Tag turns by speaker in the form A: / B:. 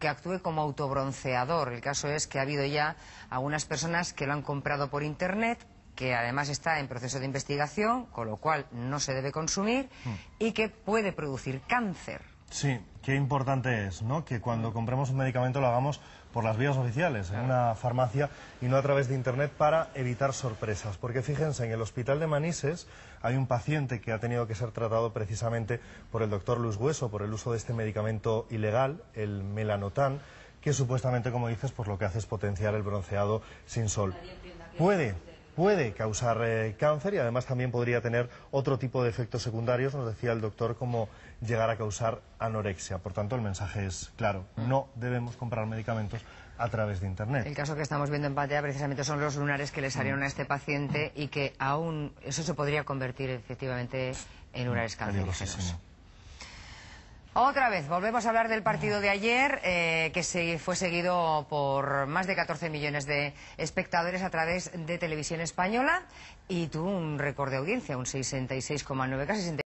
A: que actúe como autobronceador. El caso es que ha habido ya algunas personas que lo han comprado por Internet, que además está en proceso de investigación, con lo cual no se debe consumir, mm. y que puede producir cáncer.
B: Sí, qué importante es, ¿no? Que cuando mm. compremos un medicamento lo hagamos por las vías oficiales, en una farmacia y no a través de internet para evitar sorpresas. Porque fíjense, en el hospital de Manises hay un paciente que ha tenido que ser tratado precisamente por el doctor Luis Hueso por el uso de este medicamento ilegal, el melanotan, que supuestamente, como dices, pues lo que hace es potenciar el bronceado sin sol. Puede, puede causar eh, cáncer y además también podría tener otro tipo de efectos secundarios, nos decía el doctor, como llegar a causar anorexia. Por tanto, el mensaje es claro, mm. no debemos comprar medicamentos a través de Internet. El
A: caso que estamos viendo en pantalla precisamente son los lunares que le salieron mm. a este paciente y que aún eso se podría convertir efectivamente en mm. lunares cancerígenos. Otra vez, volvemos a hablar del partido de ayer, eh, que fue seguido por más de 14 millones de espectadores a través de Televisión Española y tuvo un récord de audiencia, un 66,9, casi